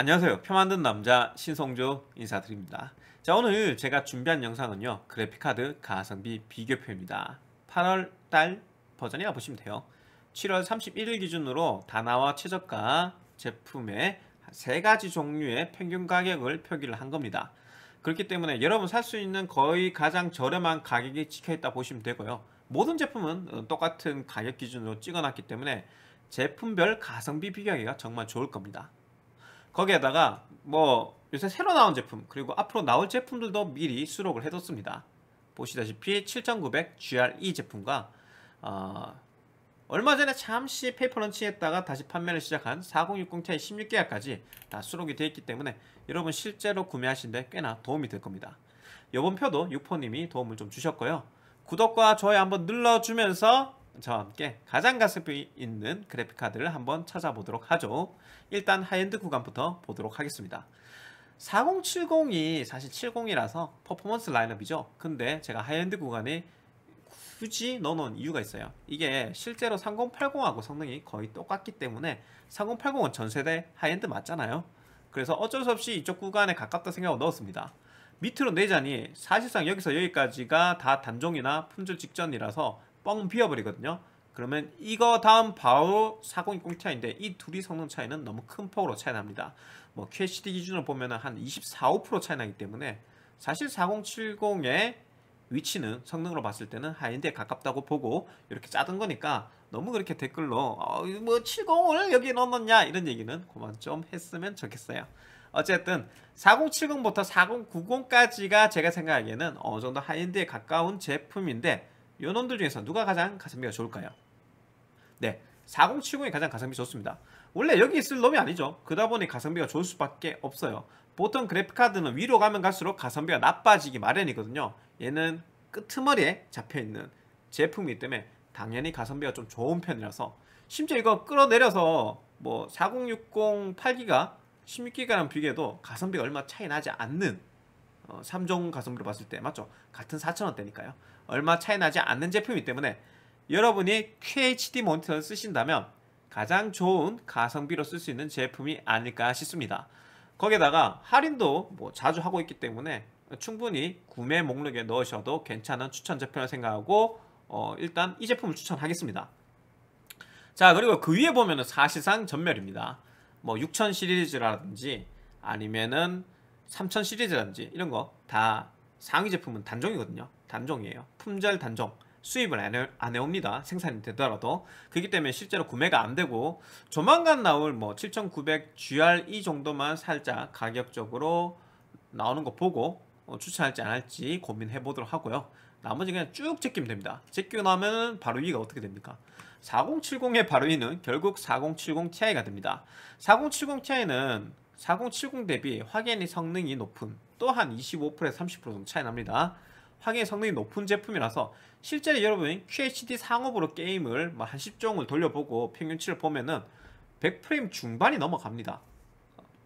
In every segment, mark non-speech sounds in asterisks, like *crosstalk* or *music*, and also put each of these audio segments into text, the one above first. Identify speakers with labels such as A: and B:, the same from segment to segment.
A: 안녕하세요. 표 만든 남자 신성조 인사드립니다. 자 오늘 제가 준비한 영상은요. 그래픽카드 가성비 비교표입니다. 8월달 버전이라 고 보시면 돼요. 7월 31일 기준으로 다나와 최저가 제품의 세 가지 종류의 평균 가격을 표기를 한 겁니다. 그렇기 때문에 여러분 살 수 있는 거의 가장 저렴한 가격이 찍혀있다 보시면 되고요. 모든 제품은 어, 똑같은 가격 기준으로 찍어놨기 때문에 제품별 가성비 비교하기가 정말 좋을 겁니다. 거기에다가 뭐 요새 새로 나온 제품 그리고 앞으로 나올 제품들도 미리 수록을 해뒀습니다. 보시다시피 7900 GRE 제품과 어, 얼마 전에 잠시 페이퍼런치 했다가 다시 판매를 시작한 4060 Ti 16계약까지 다 수록이 되어 있기 때문에 여러분 실제로 구매하신데 꽤나 도움이 될 겁니다. 요번 표도 6포님이 도움을 좀 주셨고요. 구독과 좋아요 한번 눌러주면서 저와 함께 가장 가습비 있는 그래픽카드를 한번 찾아보도록 하죠. 일단 하이엔드 구간부터 보도록 하겠습니다. 4070이 사실 70이라서 퍼포먼스 라인업이죠. 근데 제가 하이엔드 구간에 굳이 넣어놓은 이유가 있어요. 이게 실제로 3080하고 성능이 거의 똑같기 때문에 3080은 전세대 하이엔드 맞잖아요. 그래서 어쩔 수 없이 이쪽 구간에 가깝다 생각하고 넣었습니다. 밑으로 내자니 네 사실상 여기서 여기까지가 다 단종이나 품절 직전이라서 뻥 비어버리거든요. 그러면 이거 다음 바로 4 0 2 0 t i 인데이 둘이 성능 차이는 너무 큰 폭으로 차이 납니다. 뭐 QHD 기준으로 보면 한 24, 5% 차이 나기 때문에 사실 4070의 위치는 성능으로 봤을 때는 하이엔드에 가깝다고 보고 이렇게 짜둔 거니까 너무 그렇게 댓글로 어, 뭐 70을 여기 넣었냐 이런 얘기는 그만 좀 했으면 좋겠어요. 어쨌든 4070부터 4090까지가 제가 생각하기에는 어느 정도 하이엔드에 가까운 제품인데 요 놈들 중에서 누가 가장 가성비가 좋을까요? 네, 4070이 가장 가성비 좋습니다. 원래 여기 있을 놈이 아니죠. 그러다 보니 가성비가 좋을 수밖에 없어요. 보통 그래픽카드는 위로 가면 갈수록 가성비가 나빠지기 마련이거든요. 얘는 끄트머리에 잡혀있는 제품이기 때문에 당연히 가성비가 좀 좋은 편이라서 심지어 이거 끌어내려서 뭐 4060 8기가 16기가랑 비교해도 가성비가 얼마 차이 나지 않는 어, 3종 가성비로 봤을 때 맞죠? 같은 4,000원대니까요. 얼마 차이 나지 않는 제품이기 때문에 여러분이 QHD 모니터를 쓰신다면 가장 좋은 가성비로 쓸 수 있는 제품이 아닐까 싶습니다. 거기에다가 할인도 뭐 자주 하고 있기 때문에 충분히 구매 목록에 넣으셔도 괜찮은 추천 제품을 생각하고 어 일단 이 제품을 추천하겠습니다. 자 그리고 그 위에 보면은 사실상 전멸입니다. 뭐 6000 시리즈라든지 아니면은 3000 시리즈라든지 이런 거 다 상위 제품은 단종이거든요. 단종이에요. 품절 단종. 수입을 안, 해, 안 해옵니다. 생산이 되더라도. 그렇기 때문에 실제로 구매가 안 되고 조만간 나올 뭐 7900 GRE 정도만 살짝 가격적으로 나오는 거 보고 어, 추천할지 안 할지 고민해 보도록 하고요. 나머지 그냥 쭉 제끼면 됩니다. 제끼고 나면 바로 위가 어떻게 됩니까? 4070의 바로 위는 결국 4070 Ti가 됩니다. 4070 Ti는 4070 대비 확연히 성능이 높은 또한 25%에서 30% 정도 차이 납니다. 황해 성능이 높은 제품이라서 실제로 여러분 QHD 상업으로 게임을 뭐 한 10종을 돌려보고 평균치를 보면은 100프레임 중반이 넘어갑니다.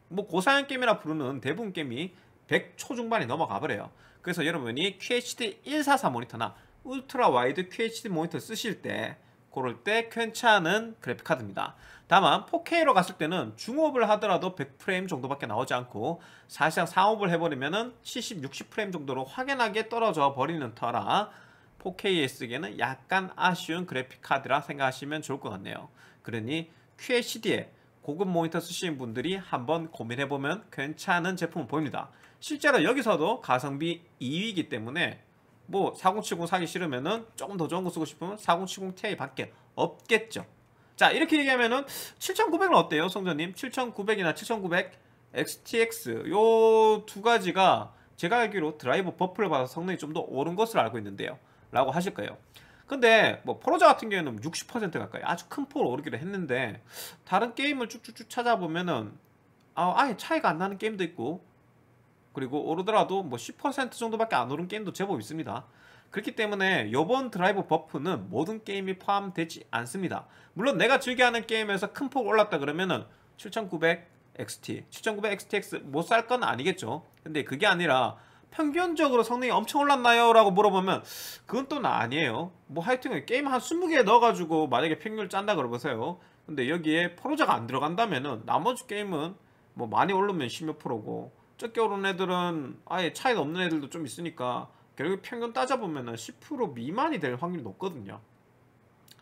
A: 뭐 고사양 게임이라 부르는 대부분 게임이 100초 중반이 넘어가 버려요. 그래서 여러분이 QHD 144 모니터나 울트라 와이드 QHD 모니터 쓰실 때 그럴 때 괜찮은 그래픽카드입니다. 다만 4K로 갔을 때는 중업을 하더라도 100프레임 정도밖에 나오지 않고 사실상 상업을 해버리면 70, 60프레임 정도로 확연하게 떨어져 버리는 터라 4K에 쓰기에는 약간 아쉬운 그래픽카드라 생각하시면 좋을 것 같네요. 그러니 QHD에 고급 모니터 쓰시는 분들이 한번 고민해보면 괜찮은 제품을 보입니다. 실제로 여기서도 가성비 2위이기 때문에 뭐4070 사기 싫으면은 조금 더 좋은 거 쓰고 싶으면 4070 Ti 밖에 없겠죠 자 이렇게 얘기하면은 7900은 어때요 성전님 7900이나 7900 XTX 요 두 가지가 제가 알기로 드라이버 버프를 받아서 성능이 좀 더 오른 것으로 알고 있는데요 라고 하실 거예요 근데 뭐 포로자 같은 경우에는 60% 가까이 아주 큰폭로 오르기로 했는데 다른 게임을 쭉쭉쭉 찾아보면은 아, 아예 차이가 안 나는 게임도 있고 그리고 오르더라도 뭐10% 정도밖에 안 오른 게임도 제법 있습니다. 그렇기 때문에 이번 드라이브 버프는 모든 게임이 포함되지 않습니다. 물론 내가 즐겨하는 게임에서 큰 폭 올랐다 그러면은 7900 XT, 7900 XTX 못 살 건 아니겠죠. 근데 그게 아니라 평균적으로 성능이 엄청 올랐나요? 라고 물어보면 그건 또 아니에요. 뭐 하여튼 게임 한 20개 넣어가지고 만약에 평균 을 짠다 그러보세요. 근데 여기에 포로자가 안 들어간다면은 나머지 게임은 뭐 많이 오르면 10몇 프로고 적게 오른 애들은 아예 차이가 없는 애들도 좀 있으니까 결국 평균 따져보면 10% 미만이 될 확률이 높거든요.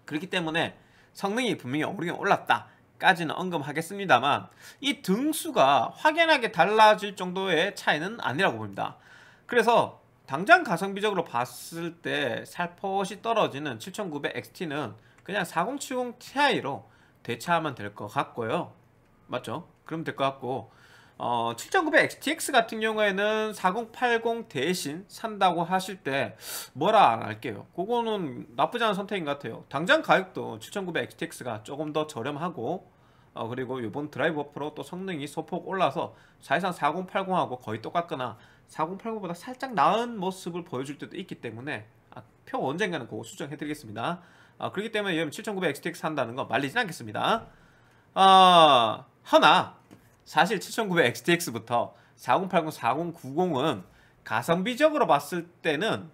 A: 그렇기 때문에 성능이 분명히 오르긴 올랐다. 까지는 언급하겠습니다만 이 등수가 확연하게 달라질 정도의 차이는 아니라고 봅니다. 그래서 당장 가성비적으로 봤을 때 살포시 떨어지는 7900XT는 그냥 4070 Ti로 대체하면 될 것 같고요. 맞죠? 그럼 될 것 같고 어, 7900 XTX 같은 경우에는 4080 대신 산다고 하실 때 뭐라 안 할게요. 그거는 나쁘지 않은 선택인 것 같아요. 당장 가격도 7900 XTX가 조금 더 저렴하고 어, 그리고 이번 드라이버 프로 또 성능이 소폭 올라서 사실상 4080하고 거의 똑같거나 4080보다 살짝 나은 모습을 보여줄 때도 있기 때문에 아, 표 언젠가는 그거 수정해드리겠습니다. 아, 그렇기 때문에 7900 XTX 산다는 거 말리진 않겠습니다. 아, 하나 사실 7900XTX부터 4080, 4090은 가성비적으로 봤을 때는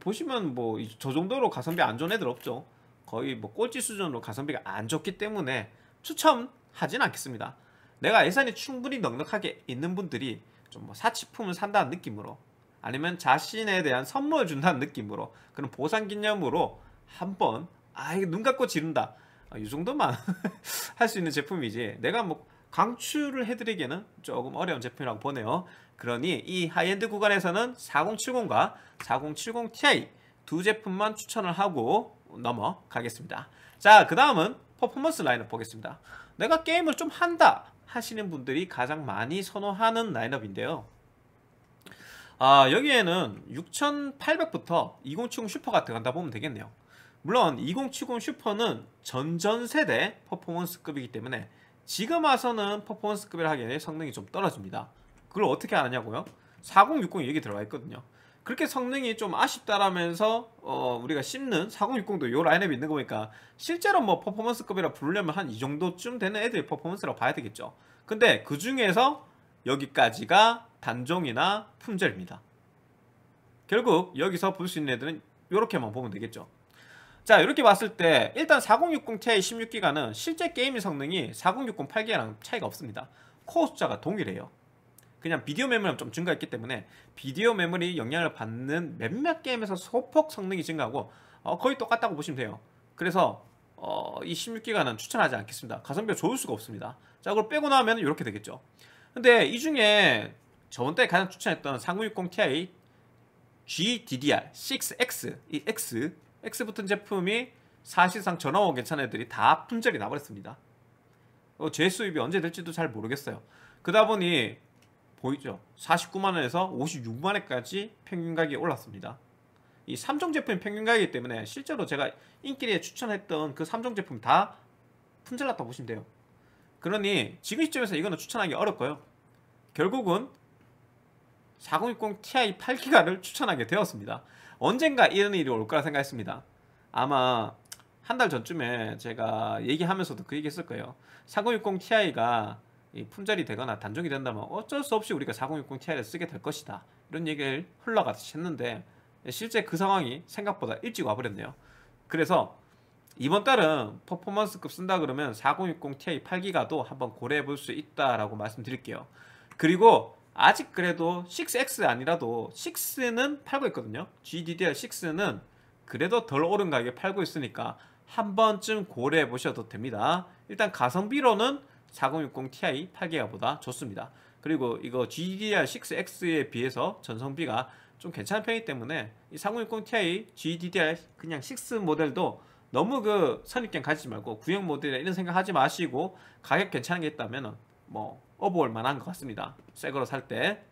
A: 보시면 뭐 저 정도로 가성비 안 좋은 애들 없죠. 거의 뭐 꼴찌 수준으로 가성비가 안 좋기 때문에 추첨하진 않겠습니다. 내가 예산이 충분히 넉넉하게 있는 분들이 좀 뭐 사치품을 산다는 느낌으로 아니면 자신에 대한 선물을 준다는 느낌으로 그런 보상 기념으로 한 번 아 이게 눈 감고 지른다 아, 이 정도만 *laughs* 할 수 있는 제품이지 내가 뭐 강추를 해드리기에는 조금 어려운 제품이라고 보네요. 그러니 이 하이엔드 구간에서는 4070과 4070ti 두 제품만 추천을 하고 넘어가겠습니다. 자, 그 다음은 퍼포먼스 라인업 보겠습니다. 내가 게임을 좀 한다 하시는 분들이 가장 많이 선호하는 라인업인데요. 아, 여기에는 6800부터 2070 슈퍼가 들어간다 보면 되겠네요. 물론 2070 슈퍼는 전전 세대 퍼포먼스급이기 때문에 지금 와서는 퍼포먼스급여를 하기에는 성능이 좀 떨어집니다. 그걸 어떻게 아느냐고요? 4060 얘기 들어가 있거든요. 그렇게 성능이 좀 아쉽다라면서 어, 우리가 씹는 4060도 요 라인업이 있는 거 보니까 실제로 뭐 퍼포먼스급이라 부르려면 한 이 정도쯤 되는 애들이 퍼포먼스라고 봐야 되겠죠. 근데 그 중에서 여기까지가 단종이나 품절입니다. 결국 여기서 볼 수 있는 애들은 이렇게만 보면 되겠죠. 자 이렇게 봤을 때 일단 4060 Ti 16기가는 실제 게이밍 성능이 4060 8기가랑 차이가 없습니다 코어 숫자가 동일해요 그냥 비디오 메모리랑좀 증가했기 때문에 비디오 메모리 영향을 받는 몇몇 게임에서 소폭 성능이 증가하고 어, 거의 똑같다고 보시면 돼요 그래서 어, 이 16기가는 추천하지 않겠습니다 가성비가 좋을 수가 없습니다 자 그걸 빼고 나면 이렇게 되겠죠 근데 이 중에 저번 때 가장 추천했던 4060 Ti GDDR 6X 이 X 엑스부튼 제품이 사실상 전화원 괜찮은 애들이 다 품절이 나버렸습니다. 어, 재수입이 언제 될지도 잘 모르겠어요. 그다 보니 보이죠? 49만원에서 56만원까지 평균 가격이 올랐습니다. 이 3종 제품이 평균 가격이기 때문에 실제로 제가 인기리에 추천했던 그 3종 제품 다품절났다 보시면 돼요. 그러니 지금 시점에서 이거는 추천하기 어렵고요. 결국은 4060 Ti 8기가를 추천하게 되었습니다. 언젠가 이런 일이 올 거라 생각했습니다. 아마 한 달 전쯤에 제가 얘기하면서도 그 얘기했을 거예요. 4060 Ti가 품절이 되거나 단종이 된다면 어쩔 수 없이 우리가 4060 Ti를 쓰게 될 것이다. 이런 얘기를 흘러가듯이 했는데 실제 그 상황이 생각보다 일찍 와버렸네요. 그래서 이번 달은 퍼포먼스급 쓴다 그러면 4060 Ti 8기가도 한번 고려해 볼 수 있다라고 말씀드릴게요. 그리고 아직 그래도 6X 아니라도 6는 팔고 있거든요. GDDR6는 그래도 덜 오른 가격에 팔고 있으니까 한 번쯤 고려해 보셔도 됩니다. 일단 가성비로는 4060 Ti 8기가보다 좋습니다. 그리고 이거 GDDR6X에 비해서 전성비가 좀 괜찮은 편이기 때문에 이 4060 Ti GDDR 그냥 6 모델도 너무 그 선입견 가지지 말고 구형 모델이나 이런 생각 하지 마시고 가격 괜찮은 게 있다면 뭐 업어올 만한 것 같습니다. 새 거로 살 때.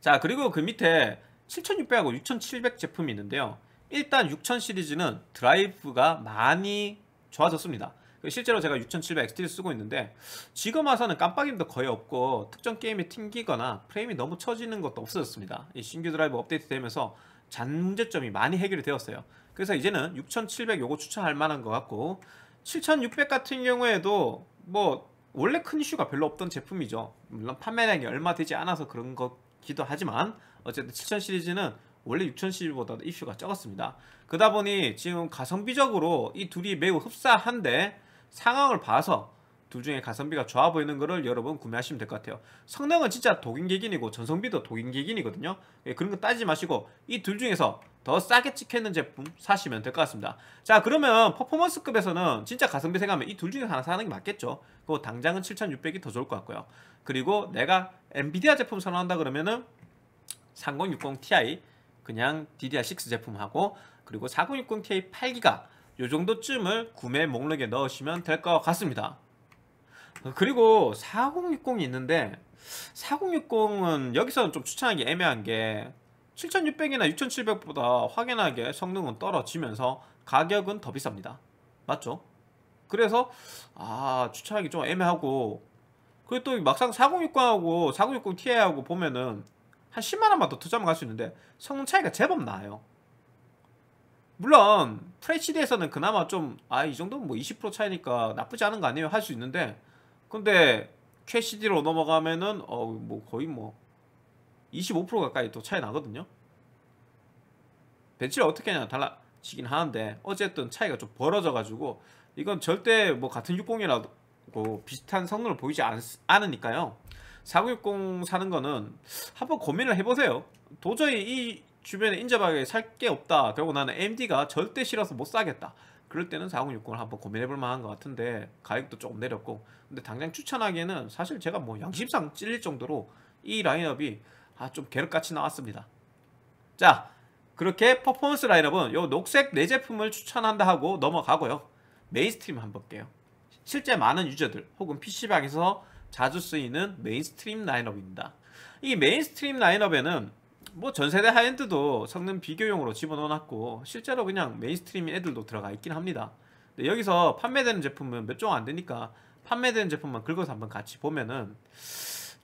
A: 자, 그리고 그 밑에 7600하고 6700 제품이 있는데요. 일단 6000 시리즈는 드라이브가 많이 좋아졌습니다. 그 실제로 제가 6700 XT를 쓰고 있는데 지금 와서는 깜빡임도 거의 없고 특정 게임이 튕기거나 프레임이 너무 처지는 것도 없어졌습니다. 이 신규 드라이브 업데이트 되면서 잔재점이 많이 해결이 되었어요. 그래서 이제는 6700 요거 추천할 만한 것 같고 7600 같은 경우에도 뭐 원래 큰 이슈가 별로 없던 제품이죠 물론 판매량이 얼마 되지 않아서 그런 것기도 하지만 어쨌든 7000 시리즈는 원래 6000 시리즈보다 도 이슈가 적었습니다 그러다 보니 지금 가성비적으로 이 둘이 매우 흡사한데 상황을 봐서 둘 중에 가성비가 좋아 보이는 거를 여러분 구매하시면 될 것 같아요 성능은 진짜 독인기긴이고 전성비도 독인기긴이거든요 예, 그런 거 따지지 마시고 이 둘 중에서 더 싸게 찍혀있는 제품 사시면 될 것 같습니다 자 그러면 퍼포먼스급에서는 진짜 가성비 생각하면 이 둘 중에 하나 사는 게 맞겠죠 그거 당장은 7600이 더 좋을 것 같고요 그리고 내가 엔비디아 제품 선호한다 그러면은 3060 Ti 그냥 DDR6 제품하고 그리고 4060 Ti 8기가 요 정도쯤을 구매 목록에 넣으시면 될 것 같습니다. 그리고 4060이 있는데 4060은 여기서는 좀 추천하기 애매한 게 7600이나 6700보다 확연하게 성능은 떨어지면서 가격은 더 비쌉니다 맞죠? 그래서 아 추천하기 좀 애매하고 그리고 또 막상 4060하고 4060ti하고 보면은 한 10만원만 더 투자하면 갈 수 있는데 성능 차이가 제법 나요 물론 FHD에서는 그나마 좀 아 이 정도면 뭐 20% 차이니까 나쁘지 않은 거 아니에요 할 수 있는데 근데 캐시디로 넘어가면은 어 뭐 거의 뭐 25% 가까이 또 차이 나거든요. 벤치를 어떻게 하냐 달라지긴 하는데 어쨌든 차이가 좀 벌어져가지고 이건 절대 뭐 같은 60이라도 비슷한 성능을 보이지 않, 않으니까요. 4960 사는 거는 한번 고민을 해보세요. 도저히 이 주변에 인자하게 살 게 없다. 결국 나는 AMD가 절대 싫어서 못 사겠다. 그럴 때는 4060을 한번 고민해 볼 만한 것 같은데 가격도 조금 내렸고 근데 당장 추천하기에는 사실 제가 뭐 양심상 찔릴 정도로 이 라인업이 아 좀괴롭같이 나왔습니다 자 그렇게 퍼포먼스 라인업은 요 녹색 네 제품을 추천한다 하고 넘어가고요 메인스트림 한번 볼게요 실제 많은 유저들 혹은 PC방에서 자주 쓰이는 메인스트림 라인업입니다 이 메인스트림 라인업에는 뭐 전세대 하이엔드도 성능 비교용으로 집어넣어놨고 실제로 그냥 메인스트림인 애들도 들어가 있긴 합니다 근데 여기서 판매되는 제품은 몇 종 안되니까 판매되는 제품만 긁어서 한번 같이 보면은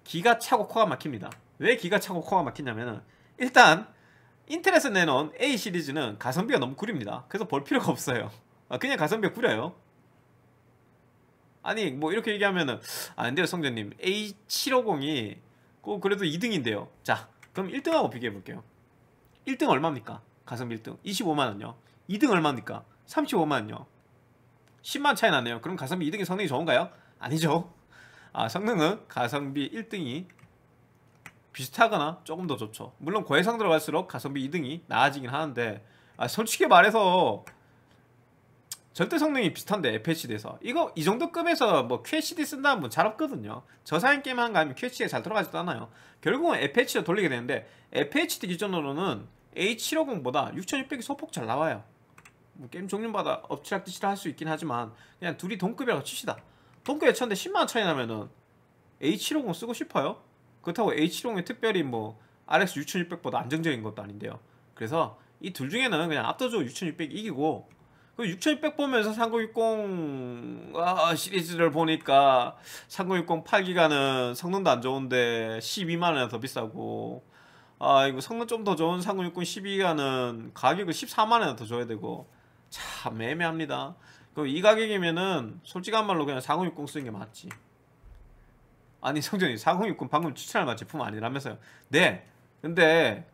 A: 기가 차고 코가 막힙니다 왜 기가 차고 코가 막히냐면은 일단 인텔에서 내놓은 A 시리즈는 가성비가 너무 구립니다 그래서 볼 필요가 없어요 아, 그냥 가성비가 구려요 아니 뭐 이렇게 얘기하면은 아 근데요 성재님 A750이 꼭 그래도 2등인데요 자 그럼 1등하고 비교해 볼게요 1등 얼마입니까? 가성비 1등 25만원요 2등 얼마입니까? 35만원요 10만 차이 나네요 그럼 가성비 2등이 성능이 좋은가요? 아니죠 아 성능은 가성비 1등이 비슷하거나 조금 더 좋죠 물론 고해상 들어갈수록 가성비 2등이 나아지긴 하는데 아 솔직히 말해서 전대 성능이 비슷한데 FHD에서 이거 이 정도 급에서 뭐 QHD 쓴다는 분잘 뭐 없거든요 저사양 게임 한거 아니면 QHD가 잘 들어가지도 않아요 결국은 FHD로 돌리게 되는데 FHD 기준으로는 H750보다 6600이 소폭 잘 나와요 뭐 게임 종류마다 엎치락뒤치락 할 수 있긴 하지만 그냥 둘이 동급이라고 치시다 동급에 쳤는데 10만원 차이 나면은 H750 쓰고 싶어요 그렇다고 H750이 특별히 뭐 RX 6600보다 안정적인 것도 아닌데요 그래서 이 둘 중에는 그냥 압도적으로 6600이 이기고 그6600 보면서 3060 아, 시리즈를 보니까 3060 8기가는 성능도 안 좋은데 12만원이 더 비싸고 아 이거 성능 좀 더 좋은 3060 12기가는 가격을 14만원이 더 줘야 되고 참 애매합니다 그이 가격이면은 솔직한 말로 그냥 4060 쓰는 게 맞지 아니 성전이 4060 방금 추천할 만한 제품 아니라면서요 네 근데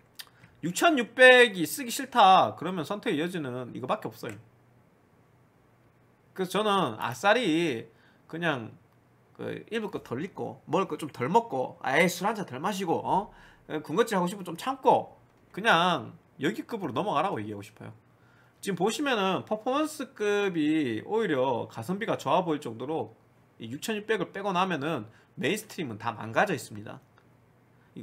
A: 6600이 쓰기 싫다 그러면 선택의 여지는 이거밖에 없어요 그래서 저는 아싸리 그냥 그 입을 거덜 입고 먹을 거좀 덜 먹고 아예 술 한잔 덜 마시고 어 예, 군것질 하고 싶으면 좀 참고 그냥 여기급으로 넘어가라고 얘기하고 싶어요. 지금 보시면은 퍼포먼스급이 오히려 가성비가 좋아 보일 정도로 6600을 빼고 나면은 메인스트림은 다 망가져 있습니다.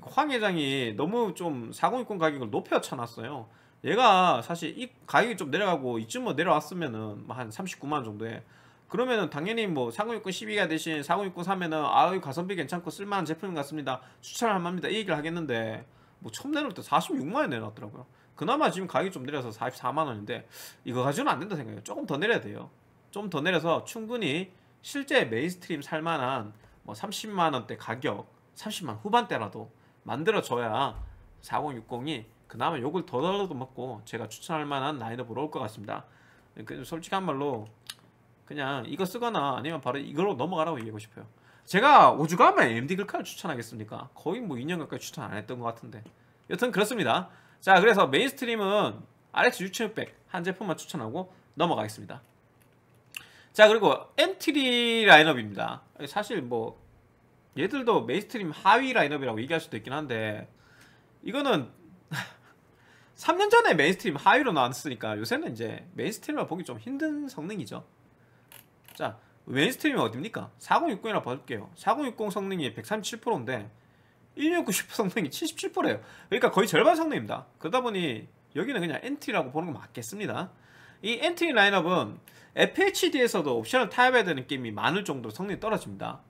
A: 황 회장이 너무 좀4060 가격을 높여 쳐놨어요. 얘가 사실 이 가격이 좀 내려가고 이쯤 뭐 내려왔으면은 뭐 한 39만원 정도에 그러면은 당연히 뭐4060 12가 대신 4060 사면은 아유 가성비 괜찮고 쓸만한 제품 인것 같습니다 추천할 만합니다 이 얘기를 하겠는데 뭐 처음 내놓을 때 46만원에 내놨더라고요 그나마 지금 가격이 좀 내려서 44만원인데 이거 가지고는 안 된다 생각해요 조금 더 내려야 돼요 좀 더 내려서 충분히 실제 메인스트림 살만한 뭐 30만원대 가격 30만 후반대라도 만들어줘야 4060이 그나마 욕을 더더라도 먹고 제가 추천할 만한 라인업으로 올 것 같습니다. 그 솔직한 말로 그냥 이거 쓰거나 아니면 바로 이걸로 넘어가라고 얘기하고 싶어요. 제가 오죽하면 MD 글카를 추천하겠습니까? 거의 뭐 2년 가까이 추천 안 했던 것 같은데 여튼 그렇습니다. 자 그래서 메인스트림은 RX 6600 한 제품만 추천하고 넘어가겠습니다. 자 그리고 M3 라인업입니다. 사실 뭐 얘들도 메인스트림 하위 라인업이라고 얘기할 수도 있긴 한데 이거는 3년 전에 메인스트림 하위로 나왔으니까 요새는 이제 메인스트림을 보기 좀 힘든 성능이죠 자 메인스트림이 어딥니까? 4 0 6 0이나 봐줄게요 4060 성능이 137%인데 1690 성능이 77%예요 그러니까 거의 절반 성능입니다 그러다보니 여기는 그냥 엔트리라고 보는 거 맞겠습니다 이 엔트리 라인업은 FHD에서도 옵션을 타협해야 되는 게임이 많을 정도로 성능이 떨어집니다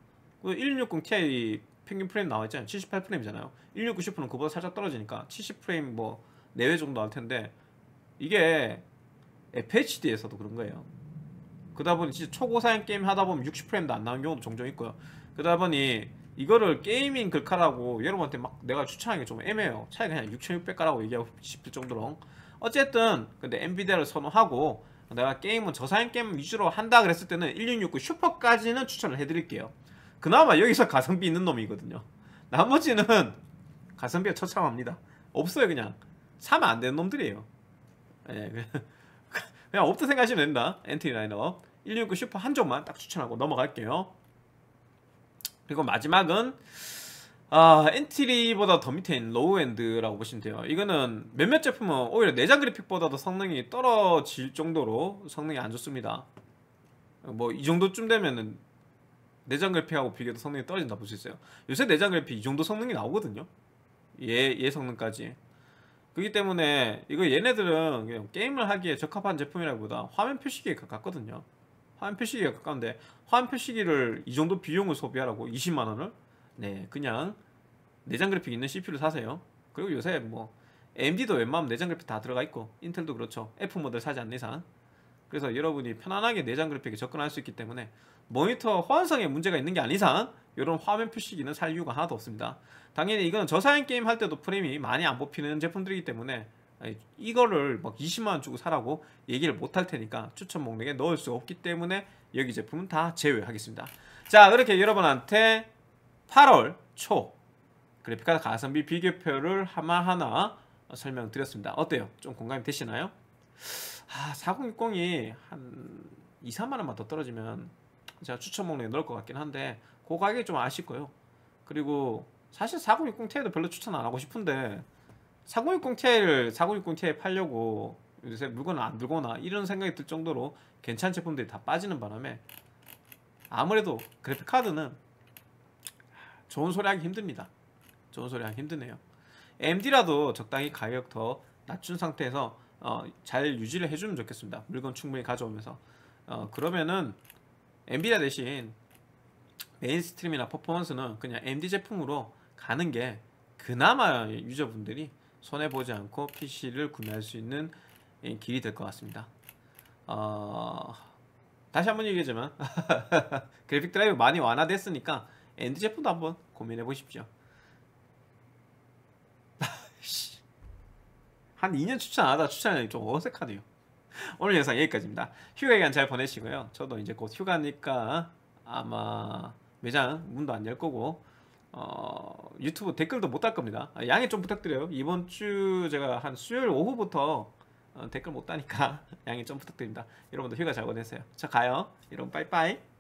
A: 1660 그 Ti 평균 프레임 나와있잖아요 78프레임이잖아요 1690 슈퍼는 그보다 살짝 떨어지니까 70프레임 뭐 내외 정도 할 텐데 이게 FHD에서도 그런 거예요. 그다 보니 진짜 초고사양 게임 하다 보면 60프레임도 안 나오는 경우도 종종 있고요. 그다 보니 이거를 게이밍 글카라고 여러분한테 막 내가 추천하는 게좀 애매해요. 차라리 그냥 6600가라고 얘기하고 싶을 정도로. 어쨌든 근데 엔비디아를 선호하고 내가 게임은 저사양 게임 위주로 한다 그랬을 때는 1669 슈퍼까지는 추천을 해드릴게요. 그나마 여기서 가성비 있는 놈이거든요. 나머지는 가성비가 처참합니다. 없어요 그냥. 사면 안 되는 놈들이에요 예, *laughs* 그냥, 그냥 업도 생각하시면 된다 엔트리 라인업 169 슈퍼 한 종만 딱 추천하고 넘어갈게요 그리고 마지막은 아 엔트리보다 더 밑에 있는 로우엔드라고 보시면 돼요 이거는 몇몇 제품은 오히려 내장 그래픽보다도 성능이 떨어질 정도로 성능이 안 좋습니다 뭐 이 정도쯤 되면은 내장 그래픽하고 비교해도 성능이 떨어진다 볼수 있어요 요새 내장 그래픽 이 정도 성능이 나오거든요 얘, 예, 얘 예 성능까지 그렇기 때문에 이거 얘네들은 게임을 하기에 적합한 제품이라기보다 화면 표시기에 가깝거든요 화면 표시기에 가까운데 화면 표시기를 이 정도 비용을 소비하라고 20만원을 네 그냥 내장 그래픽 있는 CPU를 사세요 그리고 요새 뭐 AMD도 웬만하면 내장 그래픽 다 들어가 있고 인텔도 그렇죠 F 모델 사지 않는 이상 그래서 여러분이 편안하게 내장 그래픽에 접근할 수 있기 때문에 모니터 호환성에 문제가 있는 게 아닌 이상 이런 화면 표시기는 살 이유가 하나도 없습니다. 당연히 이건 저사양 게임 할 때도 프레임이 많이 안 뽑히는 제품들이기 때문에 이거를 막 20만원 주고 사라고 얘기를 못 할 테니까 추천 목록에 넣을 수 없기 때문에 여기 제품은 다 제외하겠습니다. 자 그렇게 여러분한테 8월 초 그래픽카드 가성비 비교표를 하나하나 설명드렸습니다. 어때요? 좀 공감이 되시나요? 아, 4060이 한 2, 3만원만 더 떨어지면 제가 추천 목록에 넣을 것 같긴 한데 그 가격이 좀 아쉽고요. 그리고 사실 4060Ti도 별로 추천 안 하고 싶은데 4060Ti를 4060Ti 팔려고 요새 물건을 안 들거나 이런 생각이 들 정도로 괜찮은 제품들이 다 빠지는 바람에 아무래도 그래픽카드는 좋은 소리 하기 힘듭니다. 좋은 소리 하기 힘드네요. MD라도 적당히 가격 더 낮춘 상태에서 어, 잘 유지를 해주면 좋겠습니다. 물건 충분히 가져오면서 어, 그러면은 MB라 대신 메인스트림이나 퍼포먼스는 그냥 MD 제품으로 가는 게 그나마 유저분들이 손해보지 않고 PC를 구매할 수 있는 예, 길이 될 것 같습니다 어... 다시 한번 얘기하지만 *laughs* 그래픽 드라이브 많이 완화됐으니까 엔드 제품도 한번 고민해 보십시오 *laughs* 한 2년 추천 안 하다 추천하니 좀 어색하네요 오늘 영상 여기까지입니다 휴가 기간 잘 보내시고요 저도 이제 곧 휴가니까 아마 매장 문도 안 열 거고 어, 유튜브 댓글도 못 달 겁니다. 아, 양해 좀 부탁드려요. 이번 주 제가 한 수요일 오후부터 어, 댓글 못 다니까 *laughs* 양해 좀 부탁드립니다. 여러분들 휴가 잘 보내세요. 저 가요. 여러분 빠이빠이.